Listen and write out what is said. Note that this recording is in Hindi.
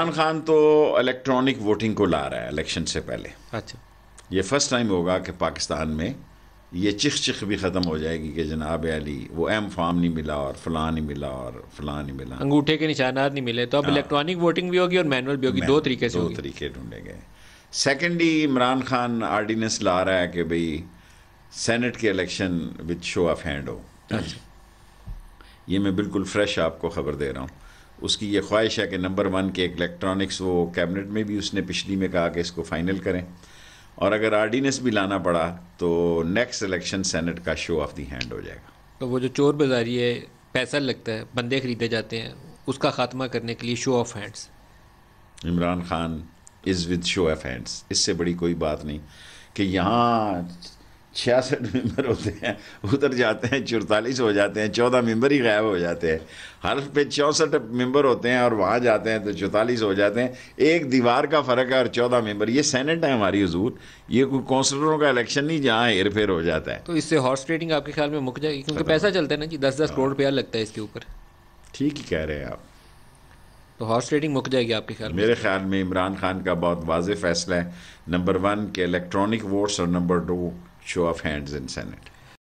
इमरान खान तो इलेक्ट्रॉनिक वोटिंग को ला रहा है इलेक्शन से पहले अच्छा ये फर्स्ट टाइम होगा कि पाकिस्तान में ये चिख चिख भी ख़त्म हो जाएगी कि जनाब अली वो एम फॉर्म नहीं मिला और फलां नहीं मिला और फलां नहीं मिला अंगूठे के निशानात नहीं मिले तो अब इलेक्ट्रॉनिक हाँ। वोटिंग भी होगी और मैनुअल भी होगी दो तरीके से दो तरीके ढूंढे गए सेकेंडली इमरान खान आर्डीनेंस ला रहा है कि भाई सेनेट के election with show of hand हो अच्छा। ये मैं बिल्कुल फ्रेश आपको खबर दे रहा हूँ उसकी ये ख्वाहिश है कि नंबर वन के एक इलेक्ट्रॉनिक्स वो कैबिनेट में भी उसने पिछली में कहा कि इसको फाइनल करें और अगर आर्डीनेंस भी लाना पड़ा तो नेक्स्ट इलेक्शन सेनेट का शो ऑफ दी हैंड हो जाएगा तो वो जो चोर बाजारी है पैसा लगता है बंदे खरीदे जाते हैं उसका खात्मा करने के लिए show of hands Imran Khan is with show of hands इससे बड़ी कोई बात नहीं कि यहाँ छियासठ मेंबर होते हैं उतर जाते हैं चौतालीस हो जाते हैं चौदह मेंबर ही गायब हो जाते हैं हर पे चौंसठ मेंबर होते हैं और वहाँ जाते हैं तो चौतालीस हो जाते हैं एक दीवार का फ़र्क है और चौदह मेंबर ये सेनेट है हमारी हजूर ये कोई कौंसलरों का इलेक्शन नहीं जहाँ हेर फेर हो जाता है तो इससे हॉर्स ट्रेडिंग आपके ख्याल में मुक जाएगी क्योंकि पैसा चलता है ना जी दस दस हाँ। करोड़ रुपया लगता है इसके ऊपर ठीक ही कह रहे हैं आप तो हॉर्स ट्रेडिंग मुक जाएगी आपके ख्याल मेरे ख्याल में इमरान खान का बहुत वाज फैसला है नंबर वन के इलेक्ट्रॉनिक वोट्स और number two show of hands in Senate.